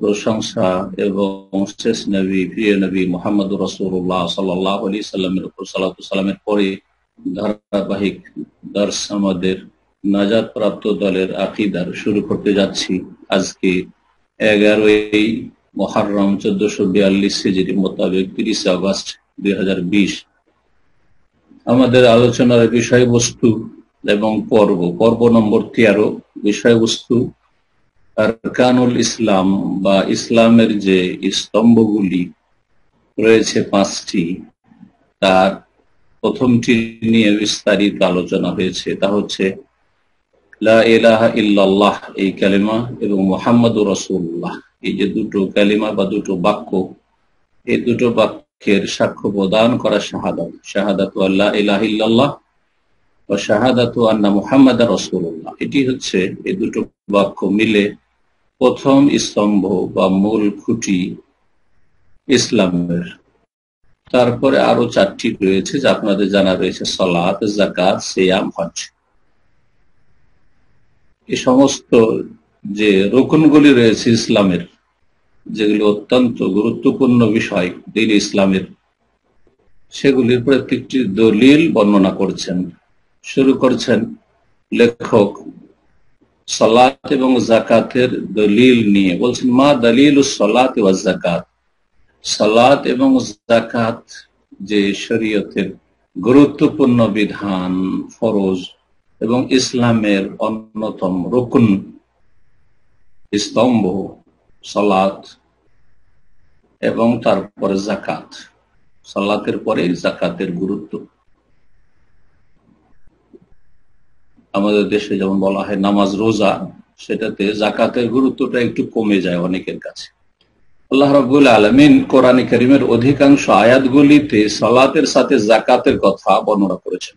প্রশংসা এবং শেষ নবী প্রিয় নবী মোহাম্মদ রসুল্লাহ সাল্লাহ আলী সাল্লামের উপর সালাতামের পরে ধারাবাহিক দর্শ আমাদের নাজাদ প্রাপ্ত দলের আকিদার শুরু করতে যাচ্ছি আজকে এগারোই মহারম চোদ্দশো বিয়াল্লিশ সিজির মোতাবেক তিরিশে আগস্ট দুই আমাদের আলোচনার বিষয়বস্তু এবং পর্ব পর্ব নম্বর তেরো বিষয়বস্তু আরকানুল ইসলাম বা ইসলামের যে স্তম্ভগুলি রয়েছে পাঁচটি তার প্রথমটি নিয়ে বিস্তারিত আলোচনা হয়েছে তা হচ্ছে ইল্লাল্লাহ এই কালেমা এবং মোহাম্মদুর রসুল্লাহ এই যে দুটো কালিমা বা দুটো বাক্য এই দুটো বাক্যের সাক্ষ্য প্রদান করা শাহাদাত শাহাদাত আল্লাহ ইলাহ ইল্লাল্লাহ ও শাহাদাত আন্না মুহাম্মদ রসুল্লাহ এটি হচ্ছে এই দুটো বাক্য মিলে প্রথম স্তম্ভ বা মূল খুঁটি ইসলামের তারপরে আরো চারটি রয়েছে যা আপনাদের জানা রয়েছে সলাত জাকাত সেয়াম হজ এ সমস্ত যে রোকনগুলি রয়েছে ইসলামের যেগুলি অত্যন্ত গুরুত্বপূর্ণ বিষয় দিন ইসলামের সেগুলির প্রত্যেকটি দলিল বর্ণনা করছেন শুরু করছেন লেখক সলাত এবং জাকাতের দলিল নিয়ে বলছেন মা দলিল সলাত ওয়া জাকাত সলাত এবং জাকাত যে শরীয়তের গুরুত্বপূর্ণ বিধান ফরজ এবং ইসলামের অন্যতম রকুন স্তম্ভ সলাত এবং তারপরে জাকাত সালাতের পরে জাকাতের গুরুত্ব আমাদের দেশে যেমন বলা হয় নামাজ রোজা সেটাতে জাকাতের গুরুত্বটা একটু কমে যায় অনেকের কাছে আল্লাহ রবুল আলমিন কোরআন করিমের অধিকাংশ আয়াতগুলিতে সালাতের সাথে জাকাতের কথা বর্ণনা করেছেন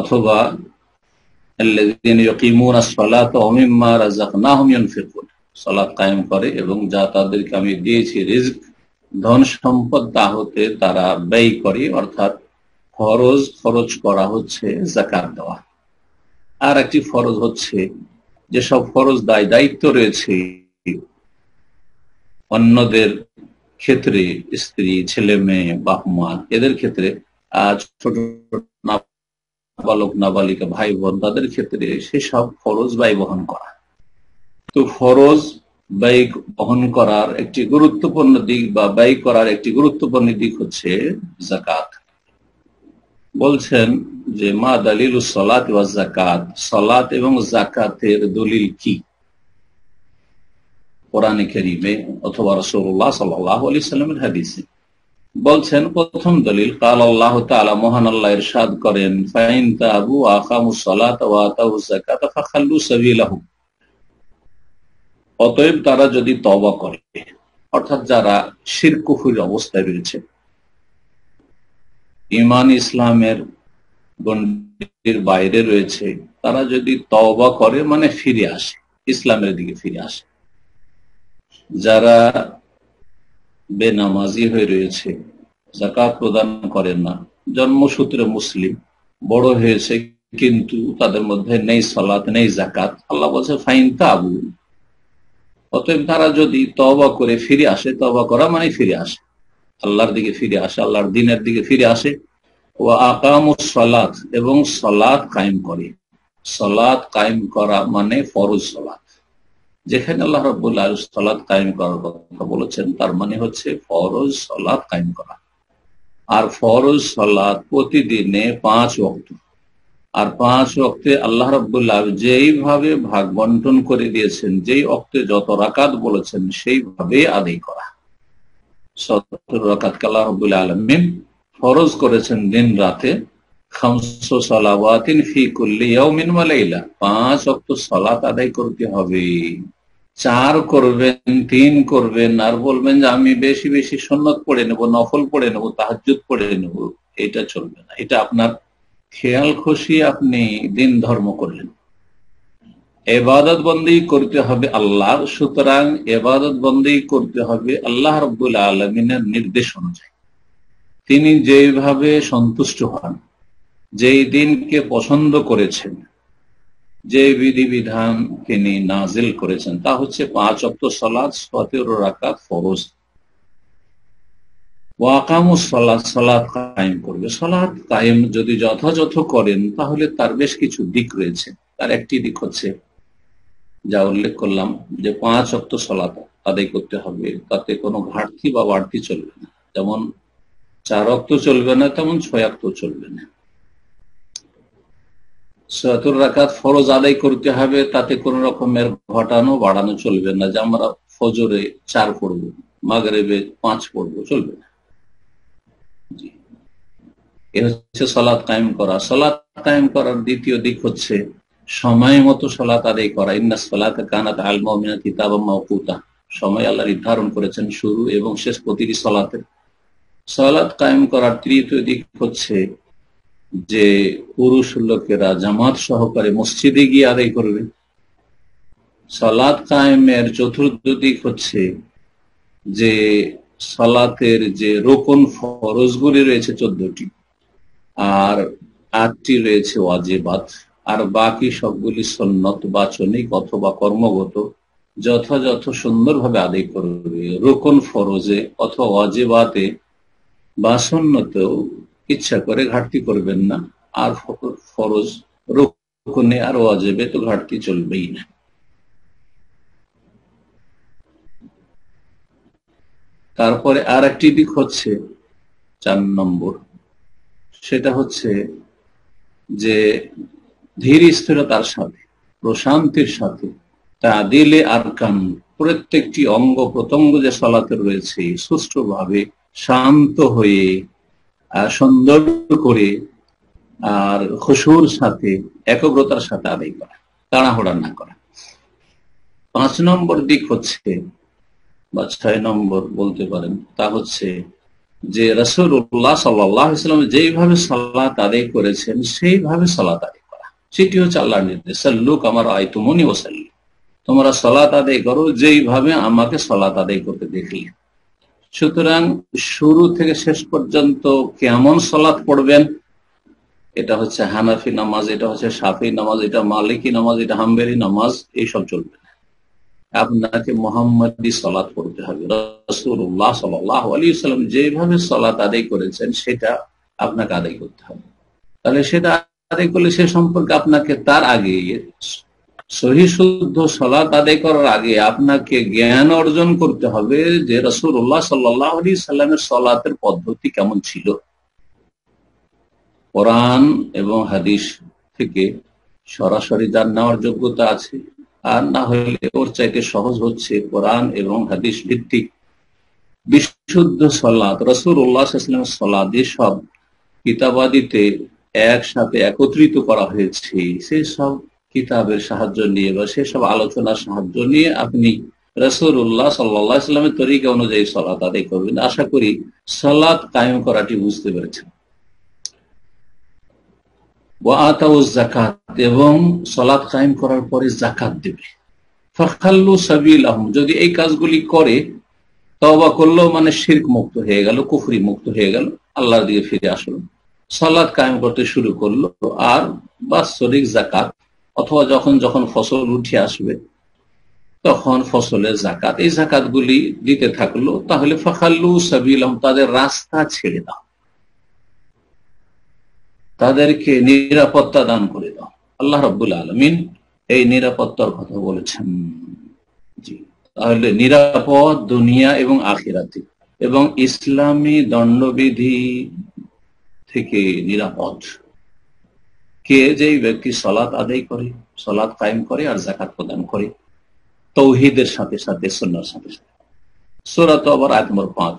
অথবা الذين يقيمون الصلاة ومما সলাদ কায়েম করে এবং যা তাদেরকে আমি দিয়েছি রিস্ক ধন সম্পদ তা হতে তারা ব্যয় করে অর্থাৎ ফরজ খরচ করা হচ্ছে জাকাত দেওয়া আর একটি ফরজ হচ্ছে যেসব ফরজ দায় দায়িত্ব রয়েছে অন্যদের ক্ষেত্রে স্ত্রী ছেলে মেয়ে বাপ এদের ক্ষেত্রে আজ ছোট বালক নাবালিকা ভাই বোন তাদের ক্ষেত্রে সেসব খরচ ব্যয় বহন করা তো ফরজ ব্যয় বহন করার একটি গুরুত্বপূর্ণ দিক বা ব্যয় করার একটি গুরুত্বপূর্ণ দিক হচ্ছে জাকাত বলছেন যে মা দলিল সলাত ওয়া জাকাত সলাত এবং জাকাতের দলিল কি কোরআনে কেরিমে অথবা রসুল্লাহ সাল্লাহ আলি সাল্লামের হাদিসে বলছেন প্রথম দলিল কাল আল্লাহ তালা মহান আল্লাহ এর সাদ করেন ফাইন তাবু আকামু সলাত ওয়া আতাউ জাকাত ফাখাল্লু সাবিলাহু অতএব তারা যদি তবা করে অর্থাৎ যারা শিরকুফুর অবস্থায় রয়েছে ইমান ইসলামের গণ্ডির বাইরে রয়েছে তারা যদি তবা করে মানে ফিরে আসে ইসলামের দিকে ফিরে আসে যারা বেনামাজি হয়ে রয়েছে জাকাত প্রদান করেন না জন্মসূত্রে মুসলিম বড় হয়েছে কিন্তু তাদের মধ্যে নেই সলাত নেই জাকাত আল্লাহ বলছে ফাইন তা আবু অতএব তারা যদি তবা করে ফিরে আসে তবা করা মানে ফিরে আসে আল্লাহর দিকে ফিরে আসে আল্লাহর দিনের দিকে ফিরে আসে ও আকাম ও সলাদ এবং সলাদ কায়েম করে সলাদ কায়েম করা মানে ফরজ সলাদ যেখানে আল্লাহ রবুল্লাহ সলাদ কায়েম করার কথা বলেছেন তার মানে হচ্ছে ফরজ সলাদ কায়েম করা আর ফরজ সলাদ প্রতিদিনে পাঁচ অক্টোবর আর পাঁচ অক্তে আল্লাহ রব্বুল্লাহ যেইভাবে ভাগ বন্টন করে দিয়েছেন যেই অক্তে যত রাকাত বলেছেন সেইভাবে আদায় করা সত্তর রাকাত আল্লাহ রব্বুল আলমিন ফরজ করেছেন দিন রাতে পাঁচ অক্ত সলাত আদায় করতে হবে চার করবেন তিন করবেন আর বলবেন যে আমি বেশি বেশি সন্ন্যত পড়ে নেব নফল পড়ে নেব তাহাজুদ পড়ে নেব এটা চলবে না এটা আপনার খেয়াল খুশি আপনি দিন ধর্ম করলেন এবাদত বন্দী করতে হবে আল্লাহর সুতরাং এবাদত বন্দী করতে হবে আল্লাহ রব্বুল আলমিনের নির্দেশ অনুযায়ী তিনি যেভাবে সন্তুষ্ট হন যেই দিনকে পছন্দ করেছেন যে বিধিবিধান তিনি নাজিল করেছেন তা হচ্ছে পাঁচ অক্ট সলাদ সতেরো রাখা ফরজ কায়েম যদি যথাযথ করেন তাহলে তার বেশ কিছু দিক রয়েছে তার একটি দিক হচ্ছে যা উল্লেখ করলাম যে পাঁচ অক্ত সলাপ আদায় করতে হবে তাতে কোনো ঘাটতি বা বাড়তি চলবে না যেমন চার অক্ত চলবে না তেমন ছয় অক্ত চলবে না সয়াতুর রাকাত ফরজ আদায় করতে হবে তাতে কোন রকমের ঘটানো বাড়ানো চলবে না যে আমরা ফজরে চার পড়বো মাগরেবে পাঁচ পড়বো চলবে না এ হচ্ছে সলাৎ কায়েম করা সলাৎ কায়েম করার দ্বিতীয় দিক হচ্ছে সময় মতো সলাৎ আদায় করা ইন্না সলাত কানাত আল মমিনা কিতাব মাকুতা সময় আল্লাহ নির্ধারণ করেছেন শুরু এবং শেষ প্রতিটি সলাতে সলাৎ কায়েম করার তৃতীয় দিক হচ্ছে যে পুরুষ লোকেরা জামাত সহকারে মসজিদে গিয়ে আদায় করবে সলাৎ কায়েমের চতুর্থ দিক হচ্ছে যে সলাতের যে রোকন ফরজগুলি রয়েছে চোদ্দটি আর আটটি রয়েছে ওয়াজিবাত আর বাকি সবগুলি সন্নত বাচনিক অথবা কর্মগত যথাযথ সুন্দরভাবে আদায় করবে রোকন ফরজে অথবা ওয়াজিবাতে বা সন্নত ইচ্ছা করে ঘাটতি করবেন না আর ফরজ রোকনে আর ওয়াজেবে তো ঘাটতি চলবেই না তারপরে আর একটি দিক হচ্ছে চার নম্বর সেটা হচ্ছে যে ধীর স্থিরতার সাথে প্রশান্তির সাথে তা দিলে আর কান প্রত্যেকটি অঙ্গ প্রত্যঙ্গ যে সলাতে রয়েছে সুষ্ঠুভাবে শান্ত হয়ে সুন্দর করে আর খসুর সাথে একগ্রতার সাথে আদায় করা তাড়াহুড়া না করা পাঁচ নম্বর দিক হচ্ছে বা ছয় নম্বর বলতে পারেন তা হচ্ছে যে রসুল উল্লাহ সাল্লাম যেইভাবে সালাত আদায় করেছেন সেইভাবে সালাত আদায় করা সেটি হচ্ছে আল্লাহর নির্দেশ সাল্লুক আমার আয় তুমনি ও সাল্লু তোমরা সলাত আদায় করো যেইভাবে আমাকে সলাত আদায় করতে দেখলি সুতরাং শুরু থেকে শেষ পর্যন্ত কেমন সলাৎ পড়বেন এটা হচ্ছে হানাফি নামাজ এটা হচ্ছে সাফি নামাজ এটা মালিকি নামাজ এটা হাম্বেরি নামাজ এইসব চলবে আপনাকে মোহাম্মদী সলাৎ করতে হবে রসুল্লাহ সাল্লাহ আলী সাল্লাম যেভাবে সলাৎ আদায় করেছেন সেটা আপনাকে আদায় করতে হবে তাহলে সেটা আদায় করলে সে সম্পর্কে আপনাকে তার আগে সহি শুদ্ধ সলাৎ আদায় করার আগে আপনাকে জ্ঞান অর্জন করতে হবে যে রসুল্লাহ সাল্লাহ আলী সাল্লামের সলাতের পদ্ধতি কেমন ছিল কোরআন এবং হাদিস থেকে সরাসরি যার নেওয়ার যোগ্যতা আছে আর না হলে ওর চাইতে সহজ হচ্ছে কোরআন এবং হাদিস ভিত্তিক বিশুদ্ধ সলাদ রসুল উল্লাহাম সলাদ এসব কিতাবাদিতে একসাথে একত্রিত করা হয়েছে সেই সব কিতাবের সাহায্য নিয়ে বা সেসব আলোচনার সাহায্য নিয়ে আপনি রসুল উল্লাহ সাল্লা ইসলামের তরিকা অনুযায়ী সলাদ আদায় করবেন আশা করি সলাদ কায়েম করাটি বুঝতে পেরেছেন জাকাত এবং সলাৎ কায়েম করার পরে জাকাত দেবে ফাখাল্লু সাবিল আহম যদি এই কাজগুলি করে তবা করলো মানে শির্ক মুক্ত হয়ে গেল কুফরি মুক্ত হয়ে গেল আল্লাহর দিকে ফিরে আসলো সলাদ কায়েম করতে শুরু করলো আর বাৎসরিক জাকাত অথবা যখন যখন ফসল উঠে আসবে তখন ফসলের জাকাত এই জাকাতগুলি দিতে থাকলো তাহলে ফাখাল্লু সাবিল আহম তাদের রাস্তা ছেড়ে দাও তাদেরকে নিরাপত্তা দান করে দাও আল্লাহ রব্বুল আলমিন এই নিরাপত্তার কথা বলেছেন জি তাহলে নিরাপদ দুনিয়া এবং আখিরাতে এবং ইসলামী দণ্ডবিধি থেকে নিরাপদ কে যে ব্যক্তি সলাৎ আদায় করে সলাৎ কায়েম করে আর জাকাত প্রদান করে তৌহিদের সাথে সাথে সন্ন্যার সাথে সাথে সোরা তো আবার এক নম্বর পাঁচ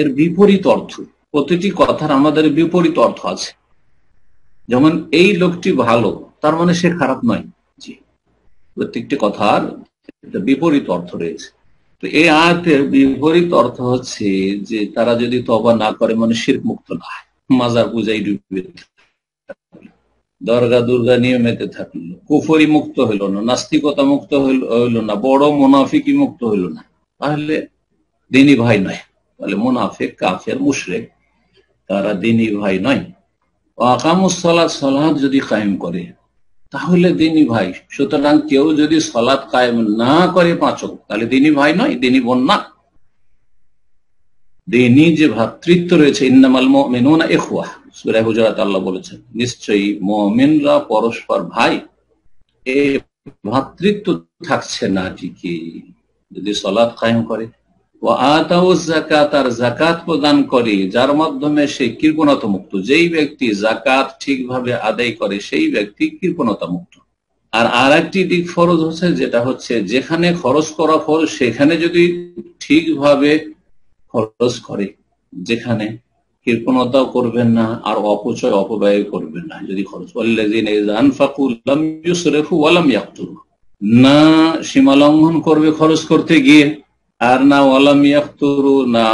এর বিপরীত অর্থ প্রতিটি কথার আমাদের বিপরীত অর্থ আছে যেমন এই লোকটি ভালো তার মানে সে খারাপ নয় জি প্রত্যেকটি কথার বিপরীত অর্থ রয়েছে তো এই আয়াতের বিপরীত অর্থ হচ্ছে যে তারা যদি তবা না করে মানে শির মুক্ত না মাজার পূজাই ডুবে দর্গা দুর্গা নিয়ে মেতে থাকলো কুফরি মুক্ত হইল না নাস্তিকতা মুক্ত হইল না বড় মুনাফিকি মুক্ত হইল না তাহলে দিনই ভাই নয় বলে মুনাফেক কাফের মুশরেক তারা দিনী ভাই নয় অকামুসলাদ সলাদ যদি কায়েম করে তাহলে দিনী ভাই সুতরাং কেউ যদি সলাদ কায়েম না করে পাঁচক তাহলে দিনী ভাই নয় দিনী বোন না দিনী যে ভাতৃত্ব রয়েছে ইন্নামাল না এখুয়া সুরাই হুজরাত আল্লাহ বলেছেন নিশ্চয়ই মমিনরা পরস্পর ভাই এ ভ্রাতৃত্ব থাকছে না ঠিকই যদি সলাদ কায়েম করে ও আতাউ জাকাত আর জাকাত প্রদান করে যার মাধ্যমে সে কৃপণতা মুক্ত যেই ব্যক্তি জাকাত ঠিকভাবে আদায় করে সেই ব্যক্তি কৃপণতা মুক্ত আর আর একটি দিক ফরজ হচ্ছে যেটা হচ্ছে যেখানে খরচ করা ফরজ সেখানে যদি ঠিকভাবে খরচ করে যেখানে কৃপণতাও করবেন না আর অপচয় অপব্যয় করবেন না যদি খরচ না সীমা লঙ্ঘন করবে খরচ করতে গিয়ে আর না ওয়ালাম ইয়াফতুরু না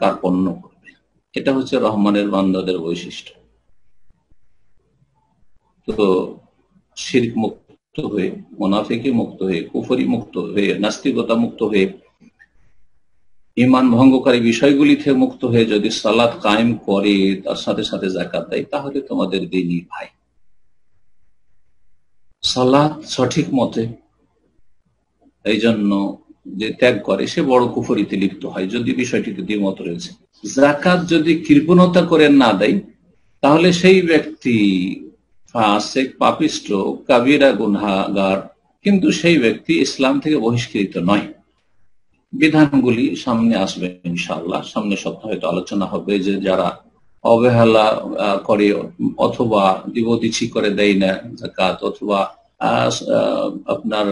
কার্পণ্য করবে এটা হচ্ছে রহমানের বান্দাদের বৈশিষ্ট্য তো শির্ক মুক্ত হয়ে মোনাফিকি মুক্ত হয়ে কুফরি মুক্ত হয়ে নাস্তিকতা মুক্ত হয়ে ইমান ভঙ্গকারী বিষয়গুলি থেকে মুক্ত হয়ে যদি সালাদ কায়েম করে তার সাথে সাথে জাকাত দেয় তাহলে তোমাদের দিনই ভাই সালাদ সঠিক মতে এই জন্য যে ত্যাগ করে সে বড় কুফরিতে লিপ্ত হয় যদি বিষয়টিতে দ্বিমত রয়েছে জাকাত যদি কৃপণতা করে না দেয় তাহলে সেই ব্যক্তি পাপিষ্ট কাবিরা গুনহাগার কিন্তু সেই ব্যক্তি ইসলাম থেকে বহিষ্কৃত নয় বিধানগুলি সামনে আসবে ইনশাল্লাহ সামনে সপ্তাহে হয়তো আলোচনা হবে যে যারা অবহেলা করে অথবা দিবদিছি করে দেয় না জাকাত অথবা আপনার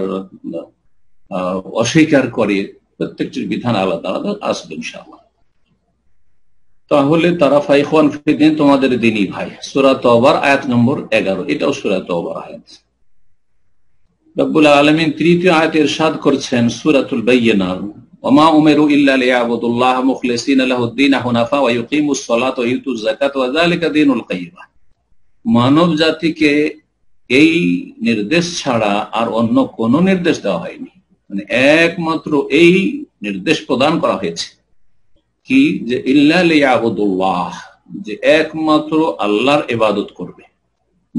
অস্বীকার করে প্রত্যেকটির বিধান আলাদা আলাদা আসবে ইনশাআল্লাহ তাহলে তারা ফাইখওয়ান ফিদিন তোমাদের দিনই ভাই সুরাত আয়াত নম্বর এগারো এটাও সুরাত আয়াত রব্বুল আলমিন তৃতীয় করছেন সুরাতুল বাইয়ানার وما امروا الا ليعبدوا الله مخلصين له الدين حنفاء ويقيموا الصلاه মানব জাতিকে এই নির্দেশ ছাড়া আর অন্য কোন নির্দেশ দেওয়া হয়নি মানে একমাত্র এই নির্দেশ প্রদান করা হয়েছে কি যে ইল্লাহ যে একমাত্র আল্লাহর এবাদত করবে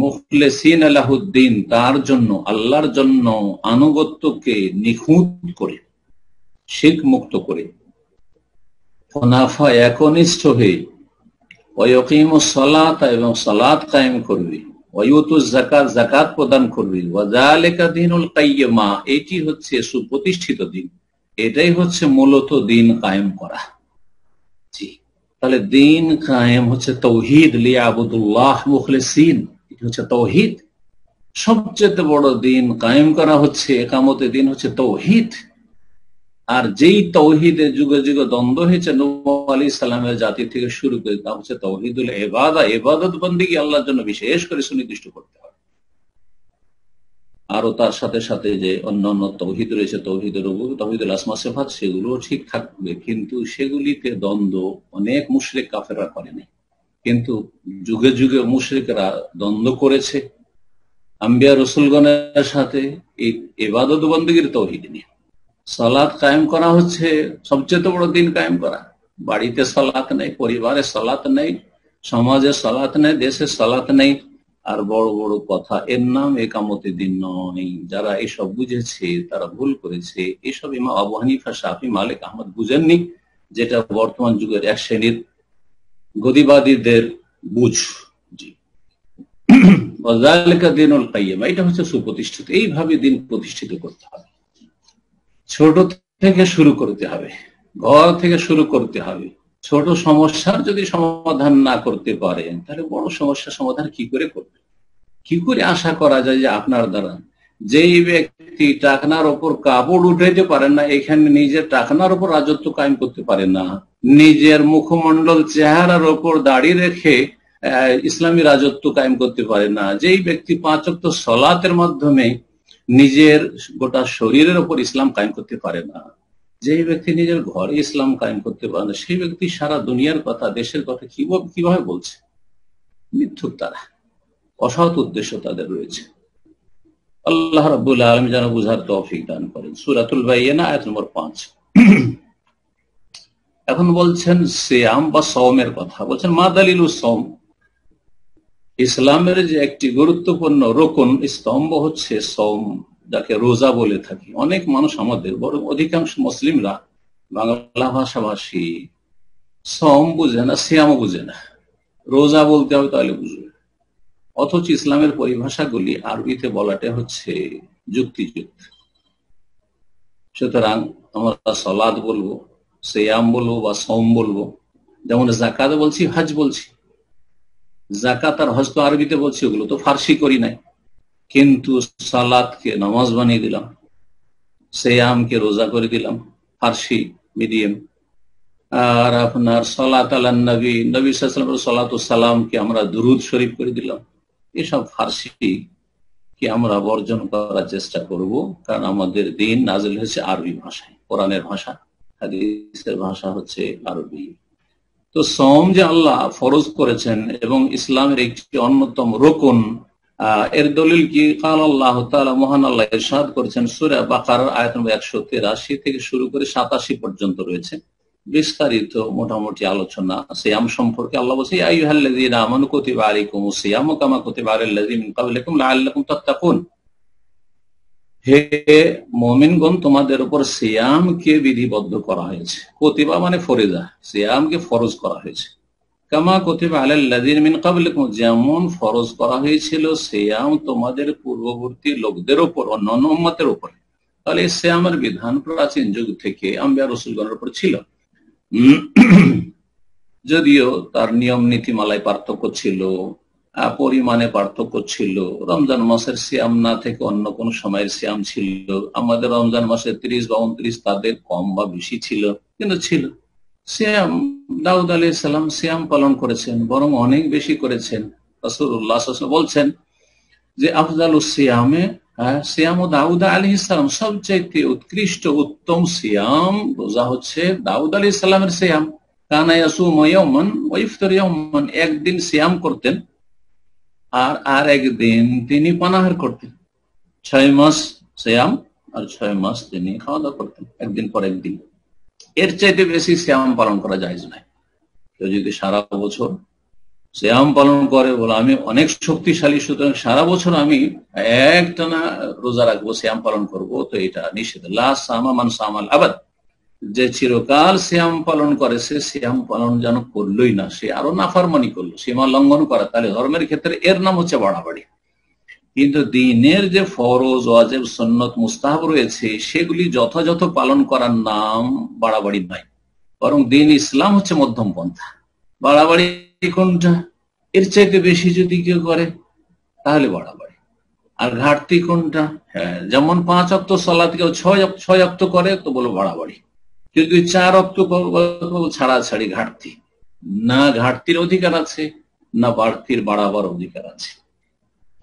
মুখলেসিন আলাহদ্দিন তার জন্য আল্লাহর জন্য আনুগত্যকে নিখুঁত করে শিখ মুক্ত করে ফনাফা একনিষ্ঠ হয়ে অয়কিম সালাত এবং সালাত কায়েম করবে জাকাত প্রদান করবে এটি হচ্ছে সুপ্রতিষ্ঠিত দিন এটাই হচ্ছে মূলত দিন কায়েম করা জি তাহলে দিন কায়েম হচ্ছে তৌহিদ লিয়াবুদুল্লাহ মুখলেসিন এটি হচ্ছে তৌহিদ সবচেয়ে বড় দিন কায়েম করা হচ্ছে একামতে দিন হচ্ছে তৌহিদ আর যেই তৌহিদের যুগে যুগে দ্বন্দ্ব হয়েছে নৌ আলী ইসলামের জাতি থেকে শুরু করে তা হচ্ছে তৌহিদুল এবাদা এবাদত বন্দী আল্লাহর জন্য বিশেষ করে সুনির্দিষ্ট করতে হবে আরো তার সাথে সাথে যে অন্য তৌহিদ রয়েছে তৌহিদের তৌহিদুল আসমা সেফাত সেগুলো ঠিক থাকবে কিন্তু সেগুলিতে দ্বন্দ্ব অনেক মুশরেক কাফেরা করেনি কিন্তু যুগে যুগে মুশরিকরা দ্বন্দ্ব করেছে আম্বিয়া রসুলগণের সাথে এই এবাদত বন্দীর তৌহিদ নিয়ে সলাদ কায়েম করা হচ্ছে সবচেয়ে বড় দিন কায়েম করা বাড়িতে সলাত নেই পরিবারে সলাত নেই সমাজে সলাত নেই দেশে সলাত নেই আর বড় বড় কথা এর নাম একামতি দিন নয় যারা এসব বুঝেছে তারা ভুল করেছে এসব ইমা আবু হানিফা শাহি মালিক আহমদ বুঝেননি যেটা বর্তমান যুগের এক শ্রেণীর গদিবাদীদের বুঝ জি এটা হচ্ছে সুপ্রতিষ্ঠিত এইভাবে দিন প্রতিষ্ঠিত করতে হবে ছোট থেকে শুরু করতে হবে ঘর থেকে শুরু করতে হবে ছোট সমস্যার যদি সমাধান না করতে পারেন তাহলে বড় সমস্যার সমাধান কি করে করবে কি করে আশা করা যায় যে আপনার দ্বারা যেই ব্যক্তি টাকনার ওপর কাপড় উঠাইতে পারেন না এখানে নিজের টাকনার ওপর রাজত্ব কায়েম করতে পারে না নিজের মুখমণ্ডল চেহারার ওপর দাঁড়িয়ে রেখে ইসলামী রাজত্ব কায়েম করতে পারে না যেই ব্যক্তি পাঁচক্ত সলাতের মাধ্যমে নিজের গোটা শরীরের উপর ইসলাম কায়েম করতে পারে না যে ব্যক্তি নিজের ঘরে ইসলাম কায়েম করতে পারে না সেই ব্যক্তি সারা দুনিয়ার কথা দেশের কথা কিভাবে বলছে মিথ্যুক তারা অসৎ উদ্দেশ্য তাদের রয়েছে আল্লাহ রাবুল আলম যেন বুঝার তফিক দান করেন সুরাতুল বাইয়েনা এক নম্বর পাঁচ এখন বলছেন সিয়াম বা সমের কথা বলছেন মা দালিল সম ইসলামের যে একটি গুরুত্বপূর্ণ রোকন স্তম্ভ হচ্ছে সোম যাকে রোজা বলে থাকি অনেক মানুষ আমাদের বরং অধিকাংশ মুসলিমরা বাংলা ভাষাভাষী সম বুঝে না শ্যাম বুঝে না রোজা বলতে হবে তাহলে বুঝবে অথচ ইসলামের পরিভাষাগুলি আরবিতে বলাটা হচ্ছে যুক্তিযুক্ত সুতরাং আমরা সলাদ বলবো শ্যাম বলবো বা সম বলবো যেমন জাকাত বলছি হাজ বলছি জাকাত আর হস্ত আরবিতে বলছি ওগুলো তো ফার্সি করি নাই কিন্তু সালাদকে নামাজ বানিয়ে দিলাম সেয়ামকে রোজা করে দিলাম ফার্সি মিডিয়াম আর আপনার সালাত আলান নবী নবী সালামের সলাত সালামকে আমরা দুরুদ শরীফ করে দিলাম এসব ফার্সি কি আমরা বর্জন করার চেষ্টা করব কারণ আমাদের দিন নাজিল হয়েছে আরবি ভাষায় কোরআনের ভাষা হাদিসের ভাষা হচ্ছে আরবি তো সম যে আল্লাহ ফরজ করেছেন এবং ইসলামের একটি অন্যতম রোকন এর দলিল কি কাল আল্লাহ মহান আল্লাহ ইরশাদ করেছেন সুরা বাকার আয়াত নম্বর একশো তেরাশি থেকে শুরু করে সাতাশি পর্যন্ত রয়েছে বিস্তারিত মোটামুটি আলোচনা সিয়াম সম্পর্কে আল্লাহ বলছে আইয়ুহাল্লাযীনা আমানু কুতিবা আলাইকুমুস সিয়ামু কামা কুতিবা আলাল লাযীনা মিন ক্বাবলিকুম লাআল্লাকুম তাত্তাকুন হে মমিনগণ তোমাদের উপর সিয়ামকে বিধিবদ্ধ করা হয়েছে কতিবা মানে ফরিদা সিয়ামকে ফরজ করা হয়েছে কামা কতিবা আলাল্লাদিন মিন কাবলিকুম যেমন ফরজ করা হয়েছিল সিয়াম তোমাদের পূর্ববর্তী লোকদের উপর অন্যান্য উম্মতের উপর তাহলে এই সিয়ামের বিধান প্রাচীন যুগ থেকে আম্বিয়া রসুলগণের উপর ছিল যদিও তার নিয়ম নীতিমালায় পার্থক্য ছিল পরিমাণে পার্থক্য ছিল রমজান মাসের সিয়াম না থেকে অন্য কোন সময়ের সিয়াম ছিল আমাদের রমজান মাসের ত্রিশ বা উনত্রিশ তাদের কম বা বেশি ছিল কিন্তু ছিল সিয়াম দাউদ আলী সালাম সিয়াম পালন করেছেন বরং অনেক বেশি করেছেন বলছেন যে আফজাল সিয়ামে হ্যাঁ, সিয়াম ও দাউদ আলী ইসলাম সবচাইতে উৎকৃষ্ট উত্তম সিয়াম বোঝা হচ্ছে দাউদ আলী ইসলামের সিয়াম কানায়াসু ময়মন ওইফতর একদিন সিয়াম করতেন আর আর একদিন তিনি পানাহার করতেন ছয় মাস শ্যাম আর ছয় মাস তিনি খাওয়া দাওয়া করতেন একদিন পর একদিন এর চাইতে বেশি শ্যাম পালন করা যায় না কেউ যদি সারা বছর শ্যাম পালন করে বলে আমি অনেক শক্তিশালী সুতরাং সারা বছর আমি একটানা রোজা রাখবো শ্যাম পালন করব তো এটা নিষেধ লাস্ট সামা মান সামাল আবাদ যে চিরকাল শ্যাম পালন করে সে শ্যাম পালন যেন করলোই না সে আরো নাফারমানি করলো সীমা লঙ্ঘন করা তাহলে ধর্মের ক্ষেত্রে এর নাম হচ্ছে বাড়াবাড়ি কিন্তু দিনের যে ফরজ ওয়াজেব সন্নত মুস্তাহাব রয়েছে সেগুলি যথাযথ পালন করার নাম বাড়াবাড়ি নয় বরং দিন ইসলাম হচ্ছে মধ্যম পন্থা বাড়াবাড়ি কোনটা এর চাইতে বেশি যদি কেউ করে তাহলে বাড়াবাড়ি আর ঘাটতি কোনটা হ্যাঁ যেমন পাঁচ অক্ত সলাদ কেউ ছয় ছয় অক্ত করে তো বলো বাড়াবাড়ি কিন্তু চার ছাড়া ছাড়াছাড়ি ঘাটতি না ঘাটতির অধিকার আছে না বাড়তির বাড়াবার অধিকার আছে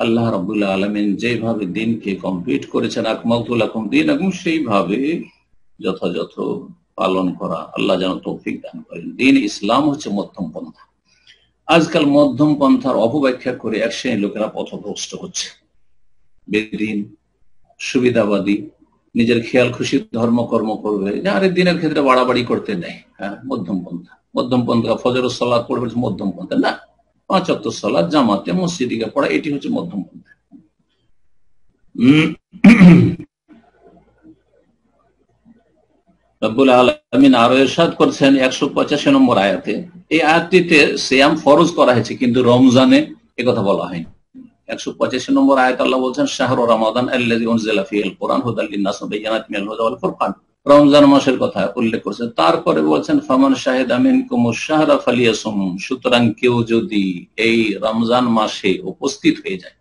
আল্লাহ রবুল্লা আলমিন যেভাবে দিনকে কমপ্লিট করেছেন আকমালতুল আকম দিন এখন সেইভাবে যথাযথ পালন করা আল্লাহ যেন তৌফিক দান করেন দিন ইসলাম হচ্ছে মধ্যম পন্থা আজকাল মধ্যম পন্থার অপব্যাখ্যা করে এক শ্রেণীর লোকেরা পথভ্রষ্ট হচ্ছে বেদিন সুবিধাবাদী নিজের খেয়াল খুশি ধর্ম কর্ম করবে আরে দিনের ক্ষেত্রে বাড়াবাড়ি করতে নেই হ্যাঁ মধ্যম পন্থা মধ্যম পন্থা ফজর সালাদ পড়বে মধ্যম পন্থা না পাঁচ সালাদ জামাতে মসজিদিকে পড়া এটি হচ্ছে মধ্যম পন্থা রব্বুল আলমিন আরো এরশাদ করছেন একশো পঁচাশি নম্বর আয়াতে এই আয়াতটিতে সেয়াম ফরজ করা হয়েছে কিন্তু রমজানে একথা বলা হয়নি তারপরে বলছেন ফামান শাহেদ আমিন সুতরাং কেউ যদি এই রমজান মাসে উপস্থিত হয়ে যায়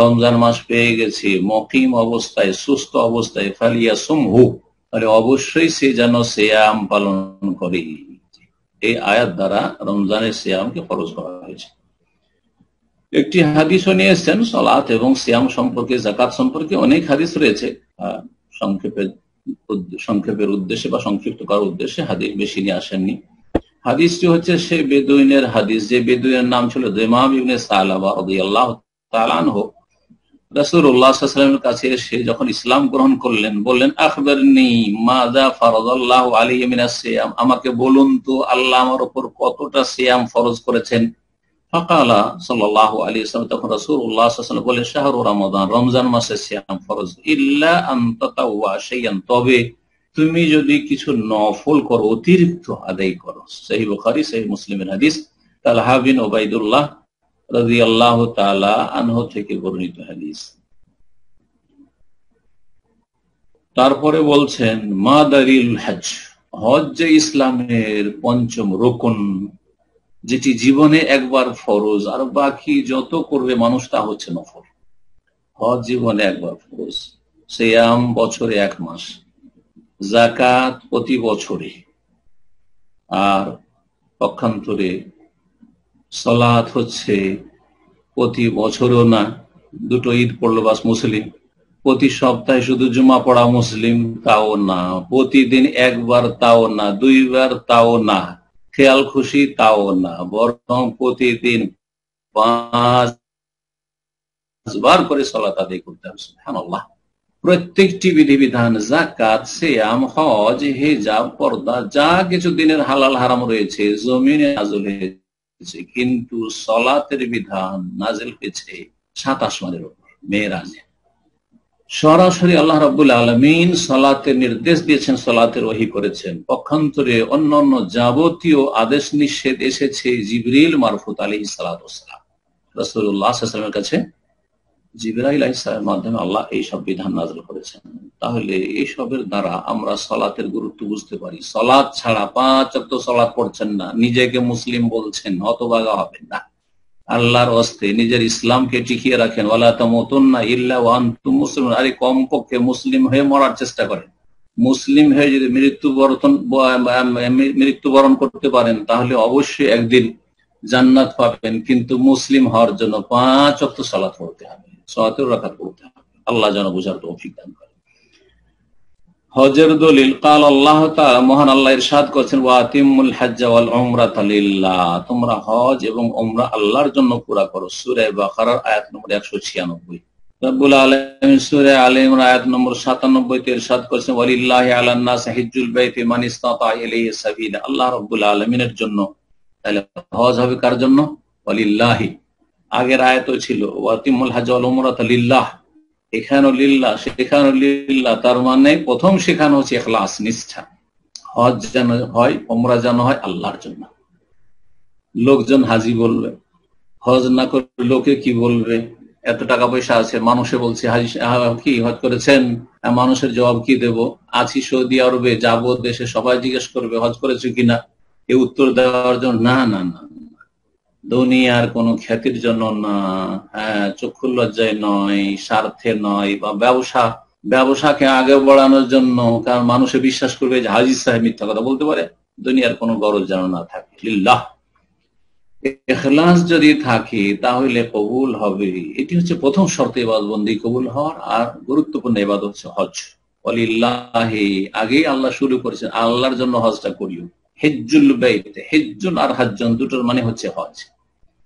রমজান মাস পেয়ে গেছে মকিম অবস্থায় সুস্থ অবস্থায় ফালিয়া সুমহু তাহলে অবশ্যই সে যেন সেয়াম পালন করে এই আয়াত দ্বারা রমজানের সেয়ামকে খরচ করা হয়েছে একটি হাদিসও নিয়ে এসছেন সলাৎ এবং সিয়াম সম্পর্কে জাকাত সম্পর্কে অনেক হাদিস রয়েছে সংক্ষেপে সংক্ষেপের উদ্দেশ্যে বা সংক্ষিপ্ত করার উদ্দেশ্যে হাদিস বেশি নিয়ে আসেননি হাদিসটি হচ্ছে সে বেদুইনের হাদিস যে বেদুইনের নাম ছিল দেমাম ইবনে সালাবা আল্লাহ তালান হোক কাছে এসে যখন ইসলাম গ্রহণ করলেন বললেন আখবর মাদা ফরজাল্লাহ আলী আমাকে বলুন তো আল্লাহ আমার ওপর কতটা সিয়াম ফরজ করেছেন তবে তুমি যদি কিছু নফল করো অতিরিক্ত আদায় করো সেই বুখারি সেই হাদিস রাজি আল্লাহ আনহ থেকে বর্ণিত হাদিস তারপরে বলছেন মা দারিল হজ হজ যে ইসলামের পঞ্চম রোকন যেটি জীবনে একবার ফরজ আর বাকি যত করবে মানুষ তা হচ্ছে নফর হজ জীবনে একবার ফরজ সেয়াম বছরে এক মাস জাকাত প্রতি বছরে আর পক্ষান্তরে সলাত হচ্ছে প্রতি বছরও না দুটো ঈদ পড়লো বাস মুসলিম প্রতি সপ্তাহে শুধু জুমা পড়া মুসলিম তাও না প্রতিদিন একবার তাও না দুইবার তাও না খেয়াল খুশি তাও না বরং প্রতিদিন বার করে সলাত আদায় করতে হবে সুবহানাল্লাহ প্রত্যেকটি বিধিবিধান জাকাত সেয়াম হজ হেজাব পর্দা যা কিছু দিনের হালাল হারাম রয়েছে জমিনে নাজল হয়েছে কিন্তু সলাতের বিধান নাজেল পেয়েছে সাত আসমানের উপর মেয়েরাজে সরাসরি আল্লাহ রাবুল আলমিন সলাতের নির্দেশ দিয়েছেন সলাতে ওহি করেছেন পক্ষান্তরে অন্য অন্য যাবতীয় আদেশ নিষেধ এসেছে জিবরিল মারফুত আলী সালাতাম রসুল্লাহামের কাছে জিবরাইল আলাইসালামের মাধ্যমে আল্লাহ এই সব বিধান নাজল করেছেন তাহলে এইসবের দ্বারা আমরা সলাতের গুরুত্ব বুঝতে পারি সলাদ ছাড়া পাঁচ সলাদ পড়ছেন না নিজেকে মুসলিম বলছেন অতবাগা হবেন না আল্লাহর অস্তে নিজের ইসলামকে টিকিয়ে রাখেন ওলা তামতুন্না ইল্লা মুসলিম আরে কমপক্ষে মুসলিম হয়ে মরার চেষ্টা করেন মুসলিম হয়ে যদি মৃত্যুবরণ মৃত্যুবরণ করতে পারেন তাহলে অবশ্যই একদিন জান্নাত পাবেন কিন্তু মুসলিম হওয়ার জন্য পাঁচ অক্ত সালাত হতে হবে সালাতের রাখাত করতে হবে আল্লাহ যেন বোঝার তো অভিজ্ঞান করে হজের দলিল কাল আল্লাহ মহান আল্লাহ ইরশাদ করছেন ওয়াতিমুল হাজ্জাওয়াল ওমরা তালিল্লাহ তোমরা হজ এবং ওমরা আল্লাহর জন্য পুরা করো সুরে বাকারার আয়াত নম্বর একশো ছিয়ানব্বই রব্বুল আলম সুরে আলিম আয়াত নম্বর তে ইরশাদ করছেন ওয়ালিল্লাহি আলান্নাস হিজ্জুল বাইতি মান ইসতাতা ইলাইহি সাবিলা আল্লাহ রব্বুল আলামিনের জন্য তাহলে হজ হবে কার জন্য ওয়ালিল্লাহি আগের আয়াতও ছিল ওয়াতিমুল হাজ্জাওয়াল ওমরা তালিল্লাহ এখানো লিল্লা সেখানো লিল্লা তার মানে প্রথম শেখানো হচ্ছে এখলাস নিষ্ঠা হজ যেন হয় ওমরা যেন হয় আল্লাহর জন্য লোকজন হাজি বলবে হজ না করে লোকে কি বলবে এত টাকা পয়সা আছে মানুষে বলছে হাজি কি হজ করেছেন মানুষের জবাব কি দেব আছি সৌদি আরবে যাব দেশে সবাই জিজ্ঞেস করবে হজ করেছে কিনা এ উত্তর দেওয়ার জন্য না না না দুনিয়ার কোনো খ্যাতির জন্য না হ্যাঁ চক্ষু লজ্জায় নয় স্বার্থে নয় বা ব্যবসা ব্যবসাকে আগে বাড়ানোর জন্য কারণ মানুষে বিশ্বাস করবে যে হাজির সাহেব মিথ্যা কথা বলতে পারে দুনিয়ার কোনো গরজ যেন না থাকে লিল্লাহ এখলাস যদি থাকে তাহলে কবুল হবে এটি হচ্ছে প্রথম শর্ত ইবাদবন্দি কবুল হওয়ার আর গুরুত্বপূর্ণ এবাদ হচ্ছে হজ অলিল্লাহে আগেই আল্লাহ শুরু করেছেন আল্লাহর জন্য হজটা করিও হেজ্জুল বেইতে হেজ্জুল আর হাজ্জন দুটোর মানে হচ্ছে হজ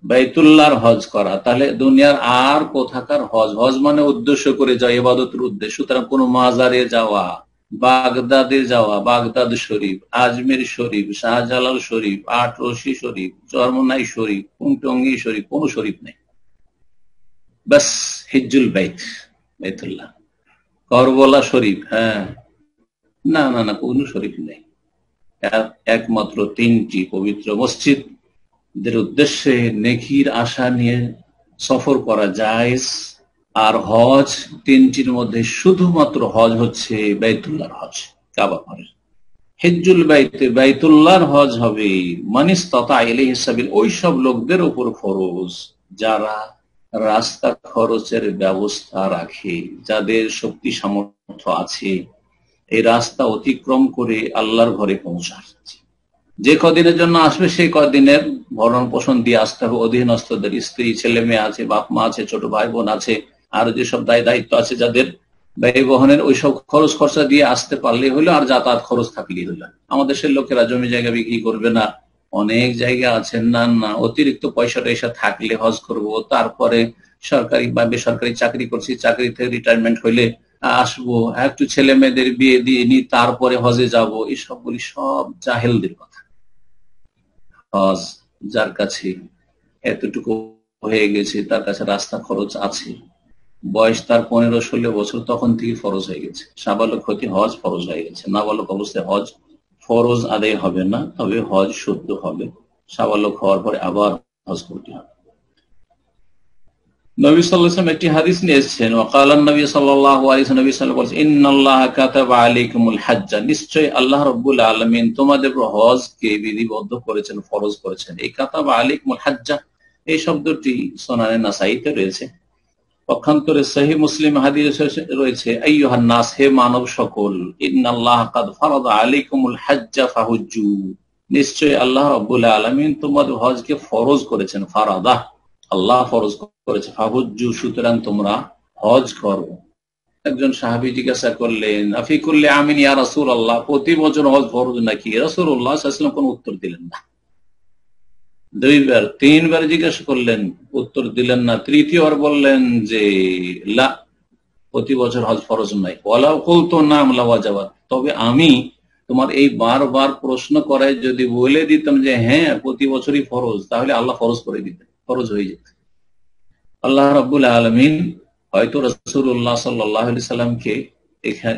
বাইতুল্লাহর হজ করা তাহলে দুনিয়ার আর কোথাকার হজ হজ মানে উদ্দেশ্য করে যাওয়া এবাদতের উদ্দেশ্য সুতরাং কোন মাজারে যাওয়া বাগদাদে যাওয়া বাগদাদ শরীফ আজমির শরীফ শাহজালাল শরীফ আটরসি শরীফ চর্মনাই শরীফ কুমটঙ্গি শরীফ কোন শরীফ নেই বাস হিজুল বাইত বাইতুল্লাহ করবলা শরীফ হ্যাঁ না না না কোন শরীফ নেই একমাত্র তিনটি পবিত্র মসজিদ দের উদ্দেশ্যে নেকির আশা নিয়ে সফর করা যায় আর হজ তিনটির মধ্যে শুধুমাত্র হজ হচ্ছে বাইতুল্লাহর হজ কাবা করে হেজুল বাইতে বাইতুল্লাহর হজ হবে মানিস তথা এলে হিসাবে ওই সব লোকদের উপর ফরজ যারা রাস্তা খরচের ব্যবস্থা রাখে যাদের শক্তি সামর্থ্য আছে এই রাস্তা অতিক্রম করে আল্লাহর ঘরে পৌঁছায় যে কদিনের জন্য আসবে সেই কদিনের ভরণ পোষণ দিয়ে আসতে হবে অধীনস্থদের স্ত্রী ছেলে মেয়ে আছে বাপ মা আছে ছোট ভাই বোন আছে আর যেসব দায় দায়িত্ব আছে যাদের ব্যয় বহনের ওইসব খরচ খরচা দিয়ে আসতে পারলে হলো আর যাতায়াত খরচ থাকলেই হলো আমাদের দেশের লোকেরা জমি জায়গা বিক্রি করবে না অনেক জায়গা আছে না না অতিরিক্ত পয়সা টয়সা থাকলে হজ করব তারপরে সরকারি বা বেসরকারি চাকরি করছি চাকরি থেকে রিটায়ারমেন্ট হইলে আসবো একটু ছেলে মেয়েদের বিয়ে দিয়ে নি তারপরে হজে যাব এসবগুলি সব জাহেলদের কথা হজ যার কাছে এতটুকু হয়ে গেছে তার কাছে রাস্তা খরচ আছে বয়স তার পনেরো ষোলো বছর তখন থেকে ফরজ হয়ে গেছে সাবালক হতে হজ ফরজ হয়ে গেছে নাবালক অবস্থায় হজ ফরজ আদায় হবে না তবে হজ সত্য হবে সাবালক হওয়ার পরে আবার হজ করতে হবে নবী সাল্লাম একটি হাদিস নিয়ে এসেছেন ওকালান নবী সাল্লাহ আলিস নবী সাল্লাম বলছেন ইন্নআল্লাহ কাতাব আলিকুমুল হাজ্জা নিশ্চয়ই আল্লাহ রব্বুল আলমিন তোমাদের হজ কে বিধিবদ্ধ করেছেন ফরজ করেছেন এই কাতাব আলিকুমুল হাজ্জা এই শব্দটি সোনানে নাসাইতে রয়েছে পক্ষান্তরে সহি মুসলিম হাদিস রয়েছে আইয়ুহান নাস হে মানব সকল ইন্নাল্লাহ কাদ ফরদ আলিকুমুল হাজ্জা ফাহুজু নিশ্চয়ই আল্লাহ রব্বুল আলমিন তোমাদের হজকে ফরজ করেছেন ফারাদাহ আল্লাহ ফরজ করেছে ফাহুজ্জু সুতরাং তোমরা হজ করো একজন সাহাবি জিজ্ঞাসা করলেন আফি করলে আমিন ইয়া রাসুল আল্লাহ প্রতি বছর হজ ফরজ নাকি রাসুল আল্লাহ কোন উত্তর দিলেন না দুইবার তিনবার জিজ্ঞাসা করলেন উত্তর দিলেন না তৃতীয়বার বললেন যে লা প্রতি বছর হজ ফরজ নাই ওলা কৌতো নাম লাওয়াজাবাদ তবে আমি তোমার এই বারবার প্রশ্ন করায় যদি বলে দিতাম যে হ্যাঁ প্রতি বছরই ফরজ তাহলে আল্লাহ ফরজ করে দিতেন খরচ হয়ে যেত আল্লাহ রাবুল আলমিন হয়তো রসুল্লাহ সাল্লাহ সাল্লামকে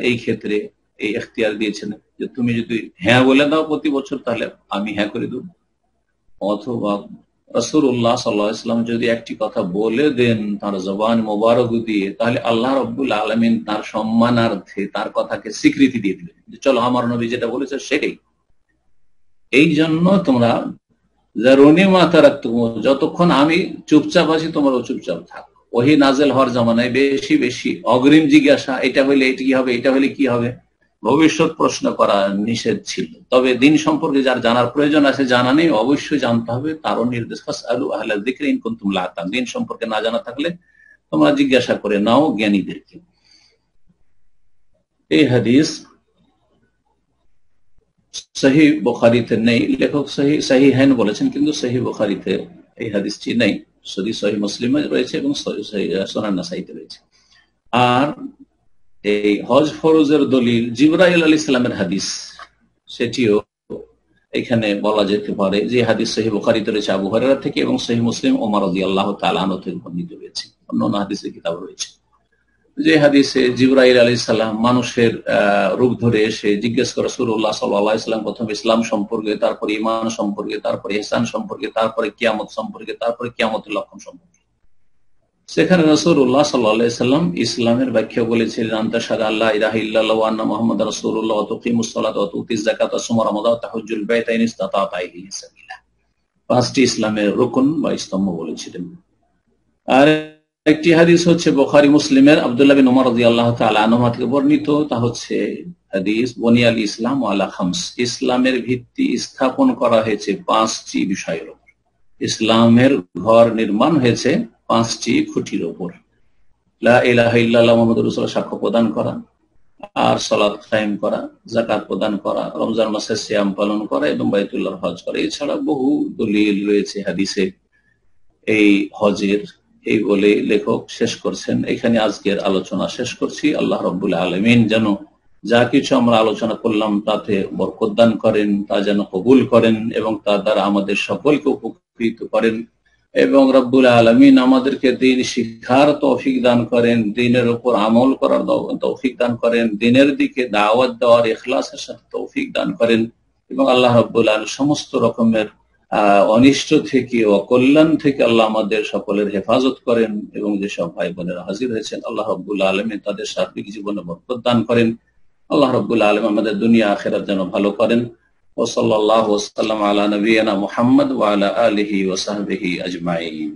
এই ক্ষেত্রে এই এখতিয়ার দিয়েছেন যে তুমি যদি হ্যাঁ বলে দাও প্রতি বছর তাহলে আমি হ্যাঁ করে দেব অথবা রসুল্লাহ সাল্লাহাম যদি একটি কথা বলে দেন তার জবান মোবারক দিয়ে তাহলে আল্লাহ রব্বুল আলমিন তার সম্মানার্থে তার কথাকে স্বীকৃতি দিয়ে দিলেন চলো আমার নবী যেটা বলেছে সেটাই এই জন্য তোমরা জারুনি মা তারাক্তম যতক্ষণ আমি চুপচাপ আছি তোমরাও চুপচাপ থাক ওহি নাজেল হওয়ার জমানায় বেশি বেশি অগ্রিম জিজ্ঞাসা এটা হইলে এটা কি হবে এটা হইলে কি হবে ভবিষ্যৎ প্রশ্ন করা নিষেধ ছিল তবে দিন সম্পর্কে যার জানার প্রয়োজন আছে জানা নেই অবশ্যই জানতে হবে তারও নির্দেশ আলু আহলা দিকে ইনকুন তুমি লাতাম দিন সম্পর্কে না জানা থাকলে তোমরা জিজ্ঞাসা করে নাও জ্ঞানীদেরকে এই হাদিস সহি বোখারিতে নেই লেখক সহি সহি হেন বলেছেন কিন্তু সহি বোখারিতে এই হাদিসটি নেই সদি সহি মুসলিমে রয়েছে এবং সোনান্না সাহিতে রয়েছে আর এই হজ ফরজের দলিল জিবরাইল আলী ইসলামের হাদিস সেটিও এখানে বলা যেতে পারে যে হাদিস সহি বোখারিতে রয়েছে আবু হরার থেকে এবং সহি মুসলিম ওমার আলী আল্লাহ তালানো থেকে বর্ণিত রয়েছে অন্য অন্য হাদিসের কিতাব রয়েছে যে হাদিসে জিবরাইল আলী সাল্লাম মানুষের রূপ ধরে এসে জিজ্ঞেস করে সুরুল্লাহ সাল্লাহ ইসলাম প্রথম ইসলাম সম্পর্কে তারপরে ইমান সম্পর্কে তারপরে ইহসান সম্পর্কে তারপরে কিয়ামত সম্পর্কে তারপরে কিয়ামতের লক্ষণ সম্পর্কে সেখানে রসুল্লাহ সাল্লাহাম ইসলামের ব্যাখ্যা বলেছিলেন আন্তঃসাদ আল্লাহ ইরাহ ইল্লাহ মোহাম্মদ রসুল্লাহ তুকিমুসালাত তুতিস জাকাত সুমর আমাদাত তাহুজুল বাইতাইন ইস্তাতা তাইহি সাবিলা পাঁচটি ইসলামের রকুন বা স্তম্ভ বলেছিলেন আর একটি হাদিস হচ্ছে বোখারি মুসলিমের আবদুল্লাহ বিন ওমর রাদিয়াল্লাহু তাআলা আনহা থেকে বর্ণিত তা হচ্ছে হাদিস বনিয়াল ইসলাম আলা খামস ইসলামের ভিত্তি স্থাপন করা হয়েছে পাঁচটি বিষয়ের উপর ইসলামের ঘর নির্মাণ হয়েছে পাঁচটি খুঁটির উপর লা ইলাহা ইল্লাল্লাহ মুহাম্মাদুর সাক্ষ্য প্রদান করা আর সালাত কায়েম করা যাকাত প্রদান করা রমজান মাসে সিয়াম পালন করা এবং বাইতুল্লাহর হজ করা এছাড়া বহু দলিল রয়েছে হাদিসে এই হজের এই বলে লেখক শেষ করছেন এখানে আজকের আলোচনা শেষ করছি আল্লাহ রব্বুল আলমিন যেন যা কিছু আমরা আলোচনা করলাম তাতে বরকদান করেন তা যেন কবুল করেন এবং তার দ্বারা আমাদের সকলকে উপকৃত করেন এবং রব্বুল আলমিন আমাদেরকে দিন শিক্ষার তৌফিক দান করেন দিনের উপর আমল করার তৌফিক দান করেন দিনের দিকে দাওয়াত দেওয়ার এখলাসের সাথে তৌফিক দান করেন এবং আল্লাহ রব্বুল আল সমস্ত রকমের অনিষ্ট থেকে অকল্যাণ থেকে আল্লাহ আমাদের সকলের হেফাজত করেন এবং যেসব ভাই বোনেরা হাজির হয়েছেন আল্লাহ রব্বুল আলমে তাদের সার্বিক জীবনে বরকত দান করেন আল্লাহ রব্বুল আলম আমাদের দুনিয়া আখেরাত যেন ভালো করেন ওসল্লাহ ওসাল্লাম আলা নবীনা মোহাম্মদ ওয়ালা আলহি ওসাহি আজমাইন